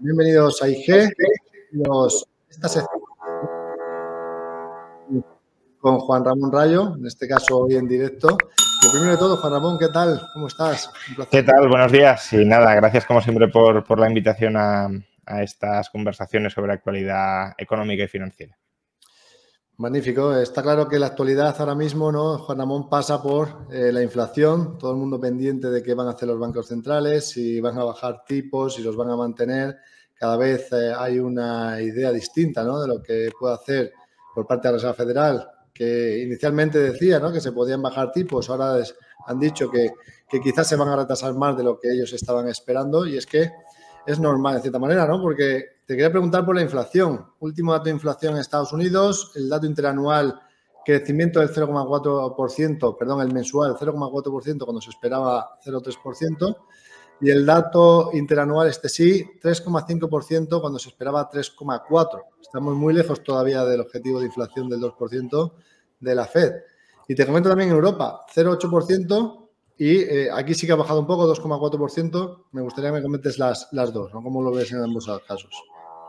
Bienvenidos a IG, esta sección con Juan Ramón Rayo, en este caso hoy en directo. Lo primero de todo, Juan Ramón, ¿qué tal? ¿Cómo estás? ¿Qué tal? Buenos días. Y nada, gracias como siempre por, la invitación a, a estas conversaciones sobre actualidad económica y financiera. Magnífico. Está claro que la actualidad ahora mismo, ¿no? Juan amón pasa por eh, la inflación, todo el mundo pendiente de qué van a hacer los bancos centrales, si van a bajar tipos, si los van a mantener. Cada vez eh, hay una idea distinta, De lo que puede hacer por parte de la Reserva Federal, que inicialmente decía, Que se podían bajar tipos, ahora han dicho que, que, quizás se van a retrasar más de lo que ellos estaban esperando y es que es normal de cierta manera, ¿no? Porque te quería preguntar por la inflación. Último dato de inflación en Estados Unidos, el dato interanual, crecimiento del 0,4%, perdón, el mensual 0,4% cuando se esperaba 0,3%. Y el dato interanual, este sí, 3,5% cuando se esperaba 3,4%. Estamos muy lejos todavía del objetivo de inflación del 2% de la Fed. Y te comento también en Europa, 0,8% y eh, aquí sí que ha bajado un poco, 2,4%. Me gustaría que me comentes las, las dos, ¿no? ¿Cómo lo ves en ambos casos?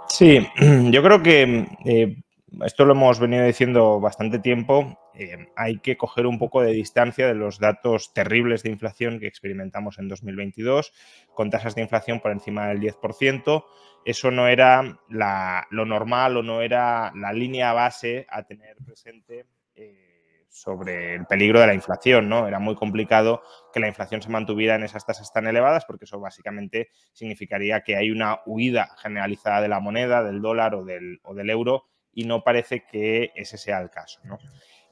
Sí, yo creo que eh, esto lo hemos venido diciendo bastante tiempo. Eh, hay que coger un poco de distancia de los datos terribles de inflación que experimentamos en 2022, con tasas de inflación por encima del 10%. Eso no era lo normal o no era la línea base a tener presente sobre el peligro de la inflación, ¿no? Era muy complicado que la inflación se mantuviera en esas tasas tan elevadas porque eso básicamente significaría que hay una huida generalizada de la moneda, del dólar o del, o del euro y no parece que ese sea el caso, ¿no?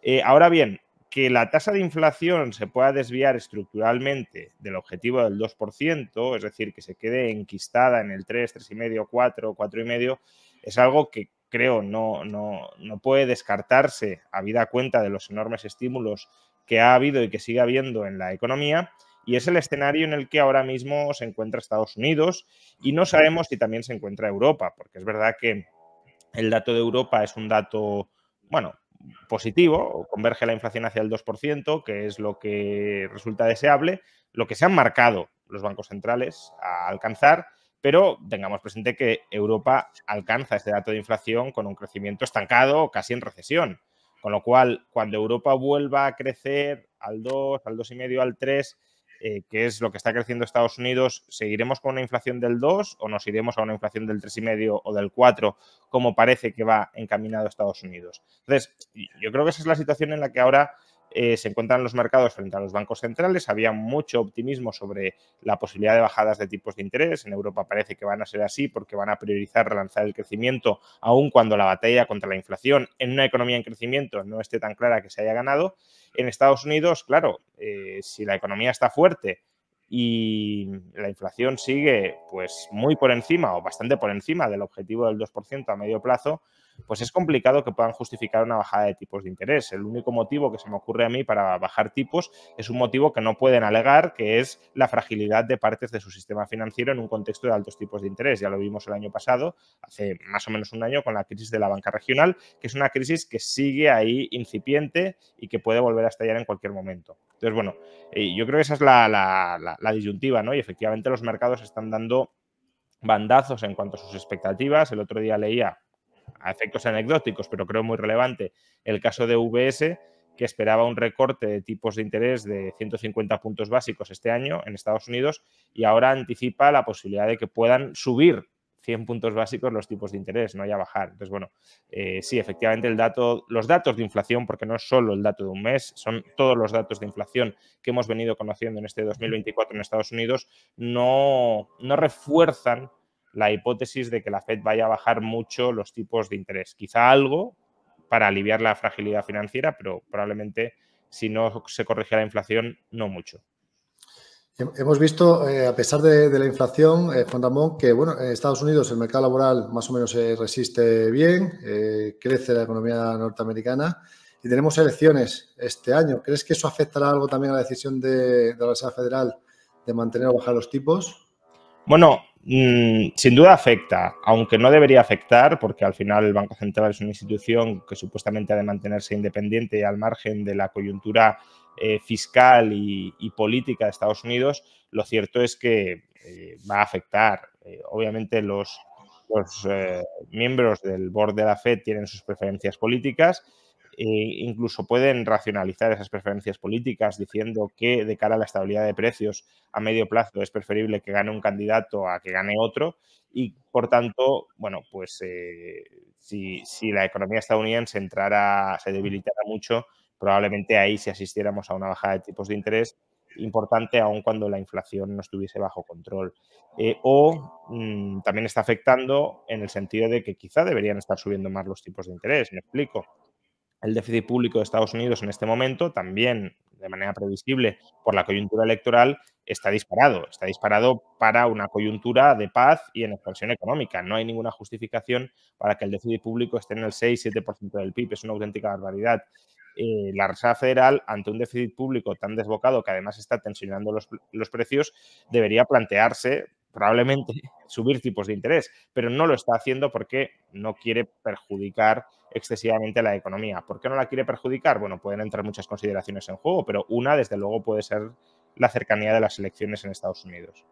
Eh, ahora bien, que la tasa de inflación se pueda desviar estructuralmente del objetivo del 2%, es decir, que se quede enquistada en el 3, 3,5, 4, 4,5, es algo que creo no, no, no puede descartarse a vida cuenta de los enormes estímulos que ha habido y que sigue habiendo en la economía. Y es el escenario en el que ahora mismo se encuentra Estados Unidos y no sabemos si también se encuentra Europa, porque es verdad que el dato de Europa es un dato, bueno, positivo, converge la inflación hacia el 2%, que es lo que resulta deseable, lo que se han marcado los bancos centrales a alcanzar, pero tengamos presente que Europa alcanza este dato de inflación con un crecimiento estancado, casi en recesión. Con lo cual, cuando Europa vuelva a crecer al 2, al 2,5, al 3, eh, Qué es lo que está creciendo Estados Unidos, ¿seguiremos con una inflación del 2 o nos iremos a una inflación del 3,5 o del 4, como parece que va encaminado Estados Unidos? Entonces, yo creo que esa es la situación en la que ahora eh, se encuentran los mercados frente a los bancos centrales. Había mucho optimismo sobre la posibilidad de bajadas de tipos de interés. En Europa parece que van a ser así porque van a priorizar relanzar el crecimiento, aun cuando la batalla contra la inflación en una economía en crecimiento no esté tan clara que se haya ganado. En Estados Unidos, claro, eh, si la economía está fuerte, y la inflación sigue pues muy por encima o bastante por encima del objetivo del 2% a medio plazo, pues es complicado que puedan justificar una bajada de tipos de interés. El único motivo que se me ocurre a mí para bajar tipos es un motivo que no pueden alegar, que es la fragilidad de partes de su sistema financiero en un contexto de altos tipos de interés. Ya lo vimos el año pasado, hace más o menos un año, con la crisis de la banca regional, que es una crisis que sigue ahí incipiente y que puede volver a estallar en cualquier momento. Entonces, bueno, eh, yo creo que esa es la, disyuntiva, ¿no? Y efectivamente los mercados están dando bandazos en cuanto a sus expectativas. El otro día leía a efectos anecdóticos, pero creo muy relevante, el caso de UBS, que esperaba un recorte de tipos de interés de 150 puntos básicos este año en Estados Unidos y ahora anticipa la posibilidad de que puedan subir 100 puntos básicos los tipos de interés, no haya bajar. Entonces, bueno, eh, sí, efectivamente el dato, los datos de inflación, porque no es solo el dato de un mes, son todos los datos de inflación que hemos venido conociendo en este 2024 en Estados Unidos, no, no refuerzan la hipótesis de que la Fed vaya a bajar mucho los tipos de interés. Quizá algo para aliviar la fragilidad financiera, pero probablemente si no se corrige la inflación, no mucho. Hemos visto, eh, a pesar de, la inflación, eh, Juan Ramón, que bueno, en Estados Unidos el mercado laboral más o menos se eh, resiste bien, crece la economía norteamericana y tenemos elecciones este año. ¿Crees que eso afectará algo también a la decisión de, de la Reserva Federal de mantener o bajar los tipos? Bueno, Mm, sin duda afecta, aunque no debería afectar, porque al final el Banco Central es una institución que supuestamente ha de mantenerse independiente y al margen de la coyuntura eh, fiscal y, política de Estados Unidos, lo cierto es que eh, va a afectar. Eh, obviamente los, los miembros del board de la FED tienen sus preferencias políticas eh, incluso pueden racionalizar esas preferencias políticas diciendo que de cara a la estabilidad de precios a medio plazo es preferible que gane un candidato a que gane otro y por tanto, bueno, pues eh, si, si, la economía estadounidense entrara, se debilitara mucho, probablemente ahí si asistiéramos a una bajada de tipos de interés importante aun cuando la inflación no estuviese bajo control. Eh, o mm, también está afectando en el sentido de que quizá deberían estar subiendo más los tipos de interés, me explico el déficit público de Estados Unidos en este momento, también de manera previsible por la coyuntura electoral, está disparado. Está disparado para una coyuntura de paz y en expansión económica. No hay ninguna justificación para que el déficit público esté en el 6-7% del PIB. Es una auténtica barbaridad. Eh, la Reserva Federal, ante un déficit público tan desbocado que además está tensionando los, los precios, debería plantearse probablemente subir tipos de interés, pero no lo está haciendo porque no quiere perjudicar excesivamente la economía. ¿Por qué no la quiere perjudicar? Bueno, pueden entrar muchas consideraciones en juego, pero una, desde luego, puede ser la cercanía de las elecciones en Estados Unidos.